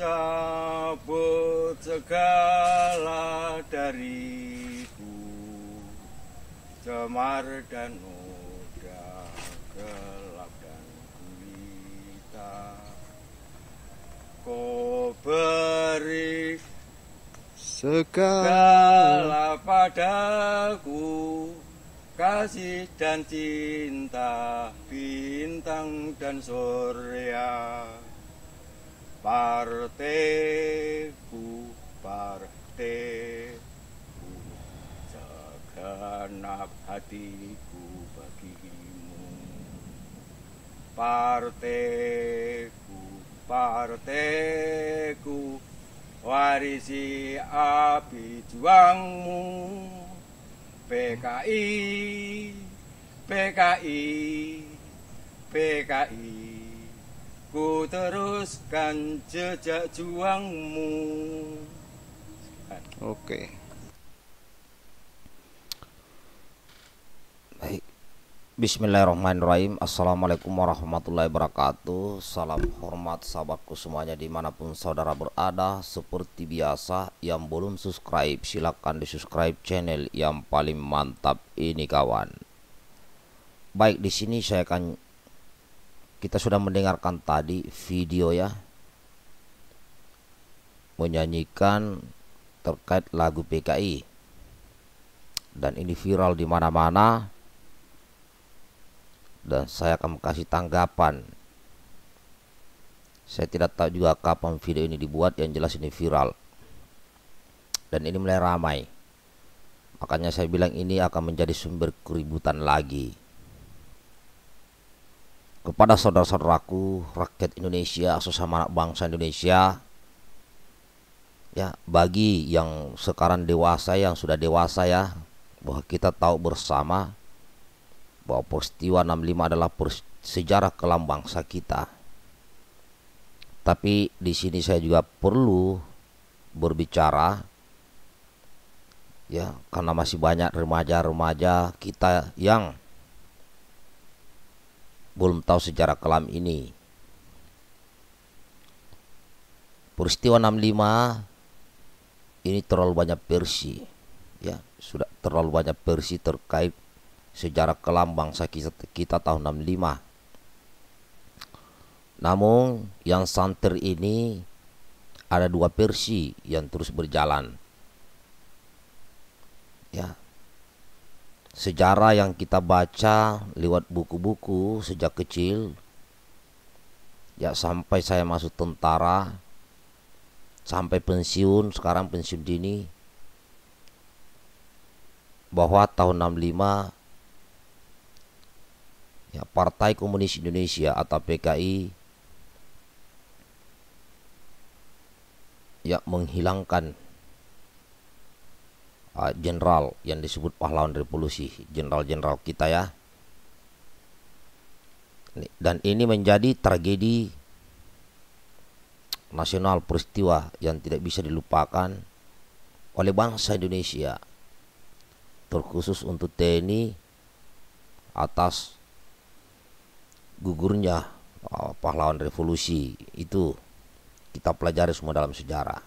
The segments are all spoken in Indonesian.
cabut segala dariku cemar dan noda gelap dan gulita kau beri segala padaku kasih dan cinta bintang dan surya Parteku, parteku, seganap hatiku bagimu. Parteku, parteku, warisi api juangmu. PKI, PKI, PKI. Ku teruskan jejak juangmu. Oke. Baik. Bismillahirrahmanirrahim Assalamualaikum warahmatullahi wabarakatuh Salam hormat sahabatku semuanya dimanapun saudara berada Seperti biasa yang belum subscribe silahkan di subscribe channel yang paling mantap ini kawan Baik di sini saya akan kita sudah mendengarkan tadi video ya menyanyikan terkait lagu PKI dan ini viral di mana-mana dan saya akan kasih tanggapan saya tidak tahu juga kapan video ini dibuat yang jelas ini viral dan ini mulai ramai makanya saya bilang ini akan menjadi sumber keributan lagi kepada saudara-saudaraku rakyat Indonesia sesama anak bangsa Indonesia ya bagi yang sekarang dewasa yang sudah dewasa ya bahwa kita tahu bersama bahwa peristiwa 65 adalah sejarah kelam bangsa kita tapi di sini saya juga perlu berbicara ya karena masih banyak remaja-remaja kita yang belum tahu sejarah kelam ini. Peristiwa 65 ini terlalu banyak versi ya, sudah terlalu banyak versi terkait sejarah kelam bangsa kita, kita tahun 65. Namun yang santer ini ada dua versi yang terus berjalan. Ya, sejarah yang kita baca lewat buku-buku sejak kecil ya sampai saya masuk tentara sampai pensiun sekarang pensiun dini bahwa tahun 65 ya Partai Komunis Indonesia atau PKI ya menghilangkan Ah, jenderal uh, yang disebut pahlawan revolusi, jenderal-jenderal kita ya. Dan ini menjadi tragedi nasional peristiwa yang tidak bisa dilupakan oleh bangsa Indonesia terkhusus untuk TNI atas gugurnya ah, pahlawan revolusi itu kita pelajari semua dalam sejarah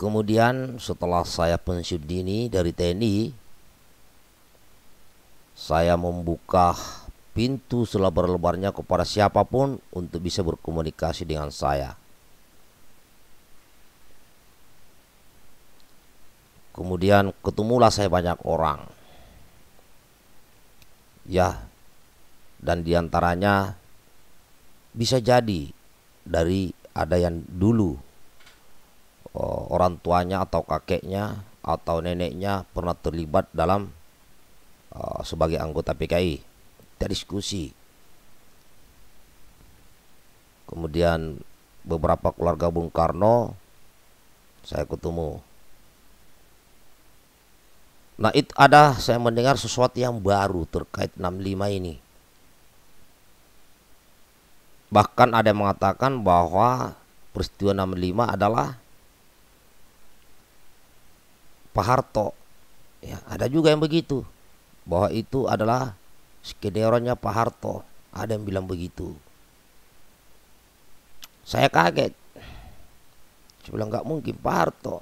Kemudian setelah saya pensiun dini dari TNI, saya membuka pintu selebar-lebarnya kepada siapapun untuk bisa berkomunikasi dengan saya. Kemudian ketemulah saya banyak orang. Ya, dan diantaranya bisa jadi dari ada yang dulu orang tuanya atau kakeknya atau neneknya pernah terlibat dalam uh, sebagai anggota PKI. Kita diskusi. Kemudian beberapa keluarga Bung Karno saya ketemu. Nah, itu ada saya mendengar sesuatu yang baru terkait 65 ini. Bahkan ada yang mengatakan bahwa peristiwa 65 adalah Pak Harto ya ada juga yang begitu bahwa itu adalah skederonnya Pak Harto ada yang bilang begitu saya kaget saya bilang nggak mungkin Pak Harto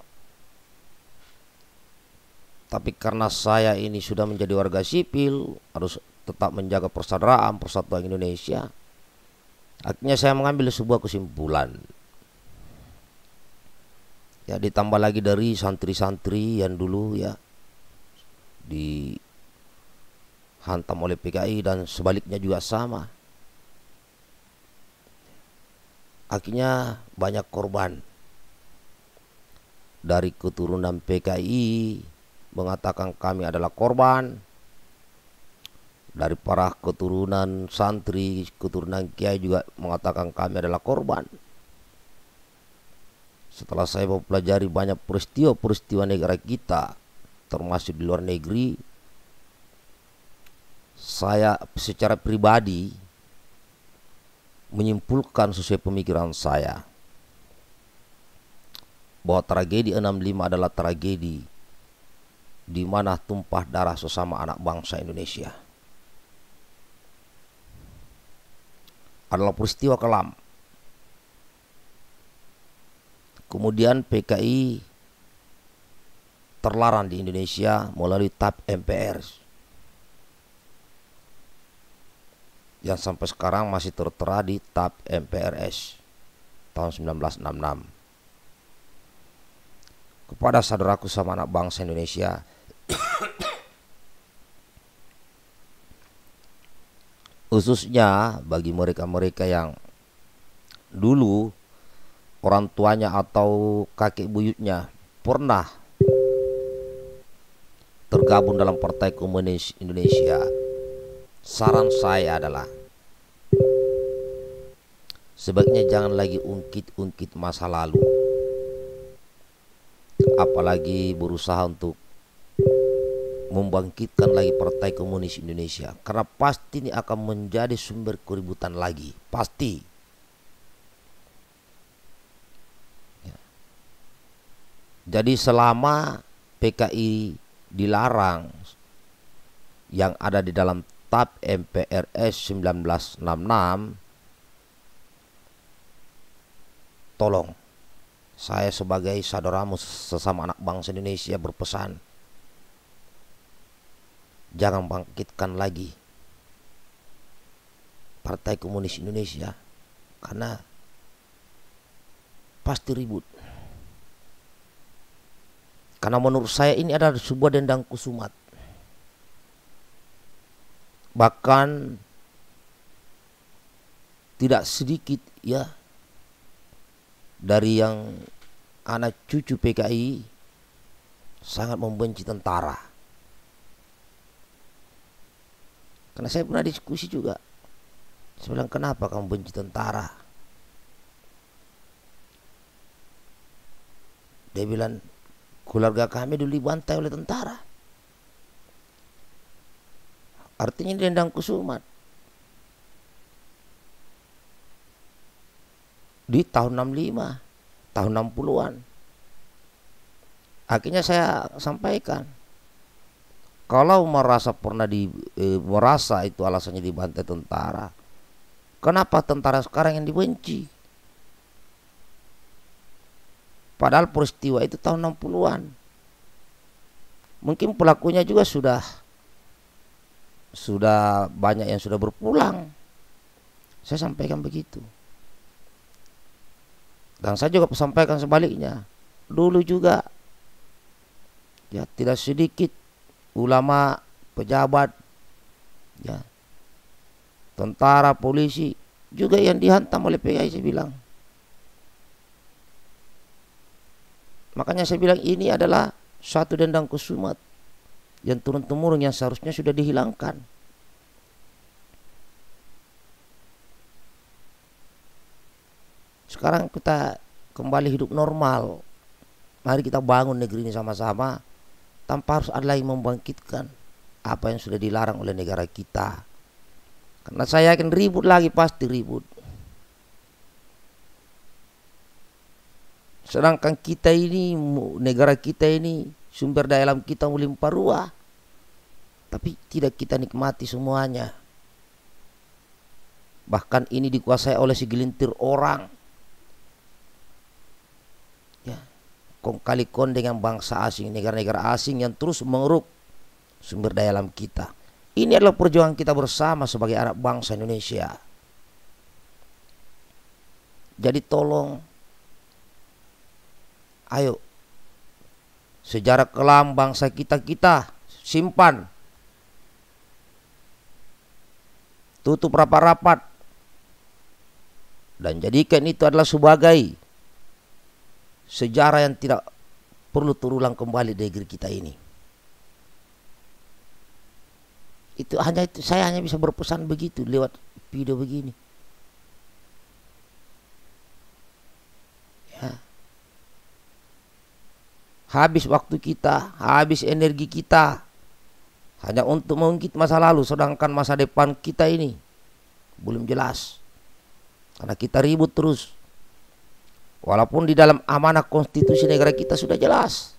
tapi karena saya ini sudah menjadi warga sipil harus tetap menjaga persaudaraan persatuan Indonesia akhirnya saya mengambil sebuah kesimpulan ya ditambah lagi dari santri-santri yang dulu ya dihantam oleh PKI dan sebaliknya juga sama akhirnya banyak korban dari keturunan PKI mengatakan kami adalah korban dari para keturunan santri keturunan kiai juga mengatakan kami adalah korban setelah saya mempelajari banyak peristiwa-peristiwa negara kita, termasuk di luar negeri, saya secara pribadi menyimpulkan sesuai pemikiran saya bahwa tragedi 65 adalah tragedi di mana tumpah darah sesama anak bangsa Indonesia. Adalah peristiwa kelam Kemudian PKI terlarang di Indonesia melalui TAP MPR. Yang sampai sekarang masih tertera di TAP MPRS tahun 1966. Kepada saudaraku sama anak bangsa Indonesia, khususnya bagi mereka-mereka yang dulu orang tuanya atau kakek buyutnya pernah tergabung dalam Partai Komunis Indonesia, saran saya adalah sebaiknya jangan lagi ungkit-ungkit masa lalu, apalagi berusaha untuk membangkitkan lagi Partai Komunis Indonesia karena pasti ini akan menjadi sumber keributan lagi pasti Jadi selama PKI dilarang yang ada di dalam TAP MPRS 1966 tolong saya sebagai saudaramu sesama anak bangsa Indonesia berpesan jangan bangkitkan lagi Partai Komunis Indonesia karena pasti ribut karena menurut saya ini adalah sebuah dendang kusumat. Bahkan tidak sedikit ya dari yang anak cucu PKI sangat membenci tentara. Karena saya pernah diskusi juga. Saya bilang kenapa kamu benci tentara? Dia bilang Keluarga kami dulu dibantai oleh tentara. Artinya dendang kusumat. Di tahun 65, tahun 60-an. Akhirnya saya sampaikan kalau merasa pernah di e, merasa itu alasannya dibantai tentara. Kenapa tentara sekarang yang dibenci? Padahal peristiwa itu tahun 60-an. Mungkin pelakunya juga sudah sudah banyak yang sudah berpulang. Saya sampaikan begitu. Dan saya juga sampaikan sebaliknya. Dulu juga ya tidak sedikit ulama, pejabat ya tentara, polisi juga yang dihantam oleh PKI saya bilang. Makanya saya bilang ini adalah suatu dendang kusumat yang turun temurun yang seharusnya sudah dihilangkan. Sekarang kita kembali hidup normal. Mari kita bangun negeri ini sama-sama tanpa harus ada yang membangkitkan apa yang sudah dilarang oleh negara kita. Karena saya yakin ribut lagi pasti ribut. Sedangkan kita ini, negara kita ini, sumber daya alam kita melimpah ruah. Tapi tidak kita nikmati semuanya. Bahkan ini dikuasai oleh segelintir orang. Ya, kong kali kon dengan bangsa asing, negara-negara asing yang terus mengeruk sumber daya alam kita. Ini adalah perjuangan kita bersama sebagai anak bangsa Indonesia. Jadi tolong Ayo. Sejarah kelam bangsa kita kita simpan. Tutup rapat-rapat. Dan jadikan itu adalah sebagai sejarah yang tidak perlu terulang kembali di negeri kita ini. Itu hanya itu saya hanya bisa berpesan begitu lewat video begini. habis waktu kita, habis energi kita hanya untuk mengungkit masa lalu sedangkan masa depan kita ini belum jelas. Karena kita ribut terus. Walaupun di dalam amanah konstitusi negara kita sudah jelas.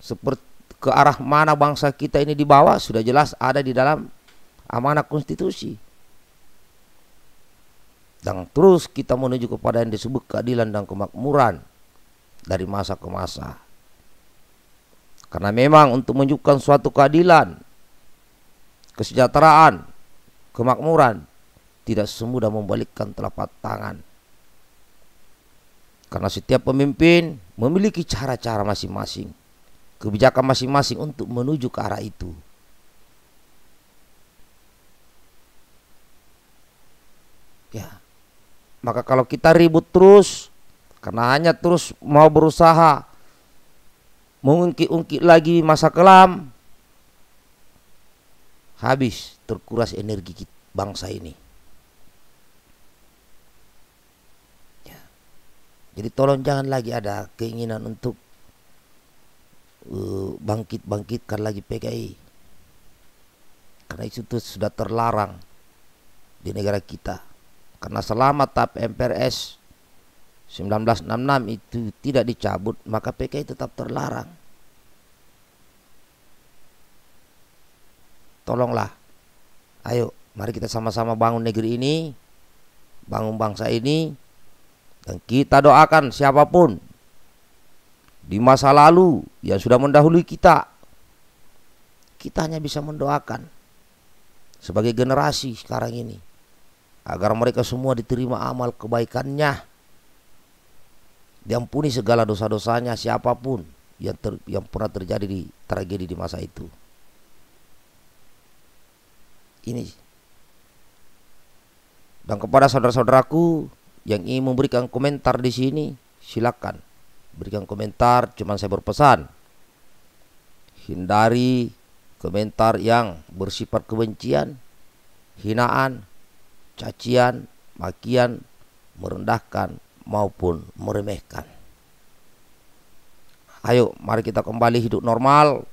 Seperti ke arah mana bangsa kita ini dibawa sudah jelas ada di dalam amanah konstitusi. Dan terus kita menuju kepada yang disebut keadilan dan kemakmuran dari masa ke masa. Karena memang untuk menunjukkan suatu keadilan, kesejahteraan, kemakmuran tidak semudah membalikkan telapak tangan. Karena setiap pemimpin memiliki cara-cara masing-masing, kebijakan masing-masing untuk menuju ke arah itu. Ya. Maka kalau kita ribut terus karena hanya terus mau berusaha mengungkit-ungkit lagi masa kelam. Habis terkuras energi bangsa ini. Ya. Jadi tolong jangan lagi ada keinginan untuk uh, bangkit-bangkitkan lagi PKI. Karena itu sudah terlarang di negara kita. Karena selama tap MPRS 1966 itu tidak dicabut maka PKI tetap terlarang tolonglah ayo mari kita sama-sama bangun negeri ini bangun bangsa ini dan kita doakan siapapun di masa lalu yang sudah mendahului kita kita hanya bisa mendoakan sebagai generasi sekarang ini agar mereka semua diterima amal kebaikannya diampuni segala dosa-dosanya siapapun yang ter, yang pernah terjadi di tragedi di masa itu. Ini. Dan kepada saudara-saudaraku yang ingin memberikan komentar di sini, silakan berikan komentar. Cuman saya berpesan, hindari komentar yang bersifat kebencian, hinaan, cacian, makian, merendahkan, maupun meremehkan. Ayo, mari kita kembali hidup normal.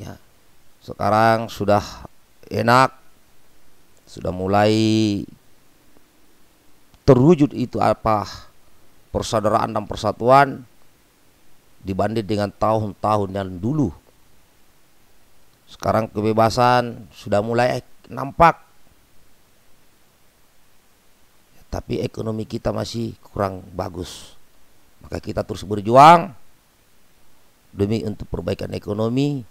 Ya. Sekarang sudah enak. Sudah mulai terwujud itu apa persaudaraan dan persatuan dibanding dengan tahun-tahun yang dulu. Sekarang kebebasan sudah mulai nampak tapi ekonomi kita masih kurang bagus. Maka kita terus berjuang demi untuk perbaikan ekonomi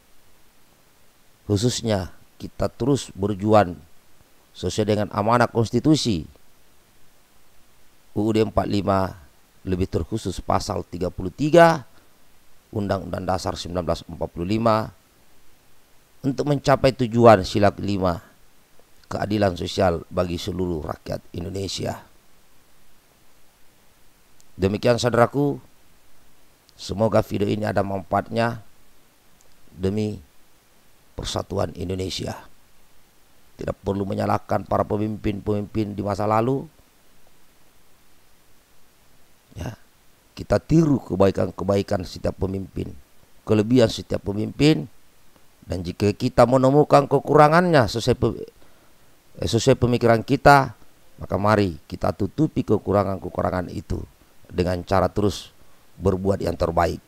khususnya kita terus berjuang sesuai dengan amanah konstitusi UUD 45 lebih terkhusus pasal 33 Undang-Undang Dasar 1945 untuk mencapai tujuan sila kelima keadilan sosial bagi seluruh rakyat Indonesia. Demikian saudaraku, semoga video ini ada manfaatnya demi persatuan Indonesia. Tidak perlu menyalahkan para pemimpin-pemimpin di masa lalu. Ya, kita tiru kebaikan-kebaikan setiap pemimpin, kelebihan setiap pemimpin dan jika kita menemukan kekurangannya sesuai pe eh, sesuai pemikiran kita, maka mari kita tutupi kekurangan-kekurangan itu dengan cara terus berbuat yang terbaik.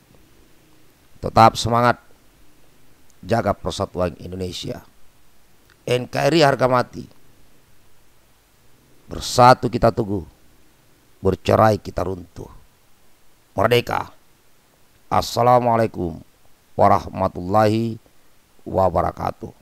Tetap semangat jaga persatuan Indonesia. NKRI harga mati. Bersatu kita teguh, bercerai kita runtuh. Merdeka. Assalamualaikum warahmatullahi wabarakatuh.